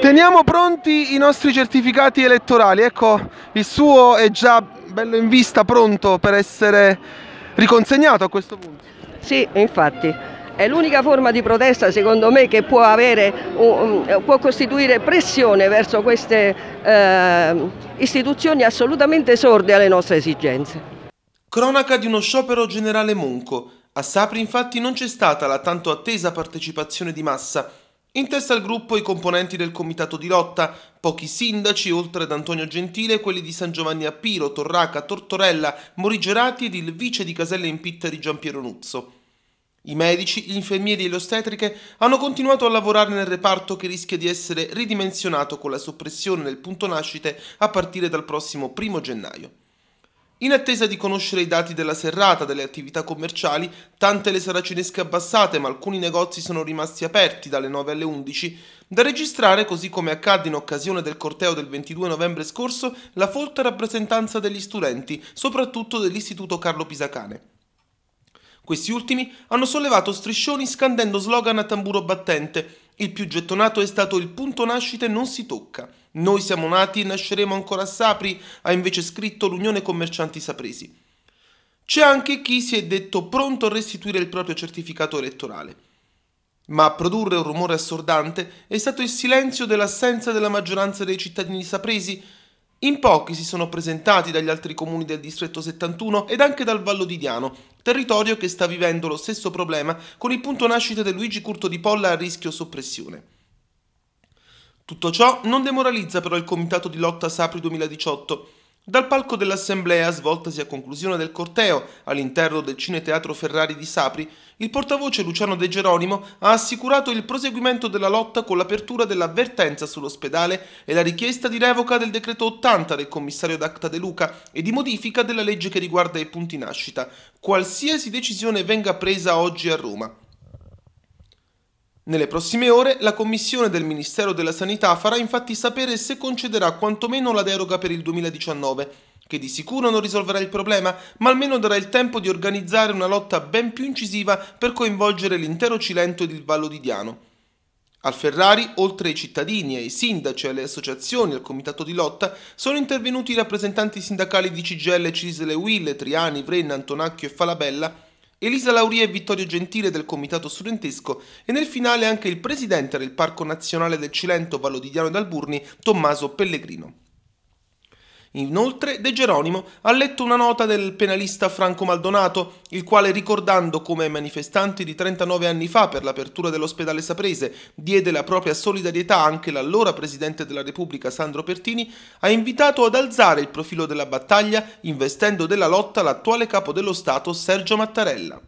Teniamo pronti i nostri certificati elettorali, ecco il suo è già bello in vista, pronto per essere riconsegnato a questo punto. Sì, infatti. È l'unica forma di protesta, secondo me, che può, avere, può costituire pressione verso queste eh, istituzioni assolutamente sorde alle nostre esigenze. Cronaca di uno sciopero generale Monco. A Sapri infatti non c'è stata la tanto attesa partecipazione di massa in testa al gruppo i componenti del comitato di lotta, pochi sindaci, oltre ad Antonio Gentile, quelli di San Giovanni a Piro, Torraca, Tortorella, Morigerati ed il vice di Casella in Pitta di Giampiero Nuzzo. I medici, gli infermieri e le ostetriche hanno continuato a lavorare nel reparto che rischia di essere ridimensionato con la soppressione del punto nascite a partire dal prossimo primo gennaio. In attesa di conoscere i dati della serrata delle attività commerciali, tante le saracinesche abbassate, ma alcuni negozi sono rimasti aperti dalle 9 alle 11, da registrare, così come accadde in occasione del corteo del 22 novembre scorso, la folta rappresentanza degli studenti, soprattutto dell'Istituto Carlo Pisacane. Questi ultimi hanno sollevato striscioni scandendo slogan a tamburo battente. Il più gettonato è stato Il punto nascite non si tocca. Noi siamo nati e nasceremo ancora a Sapri, ha invece scritto l'Unione Commercianti Sapresi. C'è anche chi si è detto pronto a restituire il proprio certificato elettorale. Ma a produrre un rumore assordante è stato il silenzio dell'assenza della maggioranza dei cittadini sapresi. In pochi si sono presentati dagli altri comuni del distretto 71 ed anche dal Vallo di Diano, territorio che sta vivendo lo stesso problema con il punto nascita di Luigi Curto di Polla a rischio soppressione. Tutto ciò non demoralizza però il Comitato di Lotta Sapri 2018. Dal palco dell'assemblea, svoltasi a conclusione del corteo all'interno del Cineteatro Ferrari di Sapri, il portavoce Luciano De Geronimo ha assicurato il proseguimento della lotta con l'apertura dell'avvertenza sull'ospedale e la richiesta di revoca del decreto 80 del commissario d'Acta De Luca e di modifica della legge che riguarda i punti nascita, qualsiasi decisione venga presa oggi a Roma. Nelle prossime ore la Commissione del Ministero della Sanità farà infatti sapere se concederà quantomeno la deroga per il 2019, che di sicuro non risolverà il problema, ma almeno darà il tempo di organizzare una lotta ben più incisiva per coinvolgere l'intero Cilento ed il Vallo di Diano. Al Ferrari, oltre ai cittadini, ai sindaci, alle associazioni, al comitato di lotta, sono intervenuti i rappresentanti sindacali di Cigelle, Cisle, Will, Triani, Vrenna, Antonacchio e Falabella, Elisa Laurie e Vittorio Gentile del comitato studentesco e nel finale anche il presidente del Parco Nazionale del Cilento Vallo d'Alburni, Tommaso Pellegrino. Inoltre De Geronimo ha letto una nota del penalista Franco Maldonato, il quale ricordando come manifestanti di 39 anni fa per l'apertura dell'ospedale Saprese diede la propria solidarietà anche l'allora Presidente della Repubblica Sandro Pertini, ha invitato ad alzare il profilo della battaglia investendo della lotta l'attuale Capo dello Stato Sergio Mattarella.